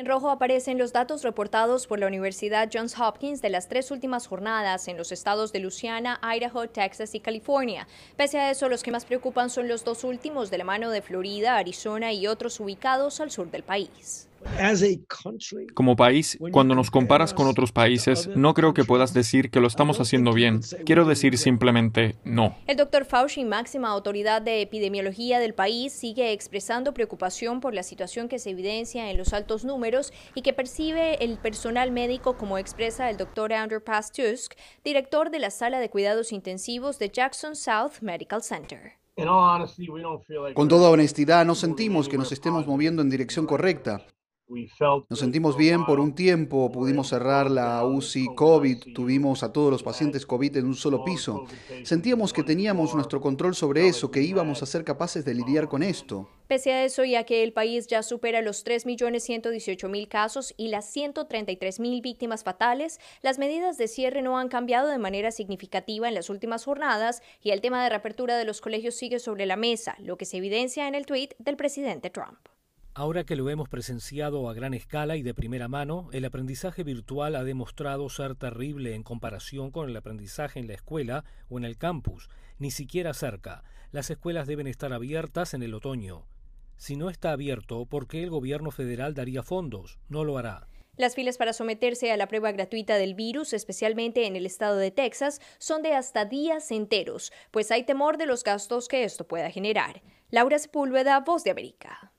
En rojo aparecen los datos reportados por la Universidad Johns Hopkins de las tres últimas jornadas en los estados de Luciana, Idaho, Texas y California. Pese a eso, los que más preocupan son los dos últimos de la mano de Florida, Arizona y otros ubicados al sur del país. Como país, cuando nos comparas con otros países, no creo que puedas decir que lo estamos haciendo bien. Quiero decir simplemente no. El doctor Fauci, máxima autoridad de epidemiología del país, sigue expresando preocupación por la situación que se evidencia en los altos números y que percibe el personal médico, como expresa el doctor Andrew Pastusk, director de la sala de cuidados intensivos de Jackson South Medical Center. Con toda honestidad, no sentimos que nos estemos moviendo en dirección correcta. Nos sentimos bien por un tiempo, pudimos cerrar la UCI COVID, tuvimos a todos los pacientes COVID en un solo piso. Sentíamos que teníamos nuestro control sobre eso, que íbamos a ser capaces de lidiar con esto. Pese a eso, ya que el país ya supera los 3.118.000 casos y las 133.000 víctimas fatales, las medidas de cierre no han cambiado de manera significativa en las últimas jornadas y el tema de reapertura de los colegios sigue sobre la mesa, lo que se evidencia en el tuit del presidente Trump. Ahora que lo hemos presenciado a gran escala y de primera mano, el aprendizaje virtual ha demostrado ser terrible en comparación con el aprendizaje en la escuela o en el campus, ni siquiera cerca. Las escuelas deben estar abiertas en el otoño. Si no está abierto, ¿por qué el gobierno federal daría fondos? No lo hará. Las filas para someterse a la prueba gratuita del virus, especialmente en el estado de Texas, son de hasta días enteros, pues hay temor de los gastos que esto pueda generar. Laura Sepúlveda, Voz de América.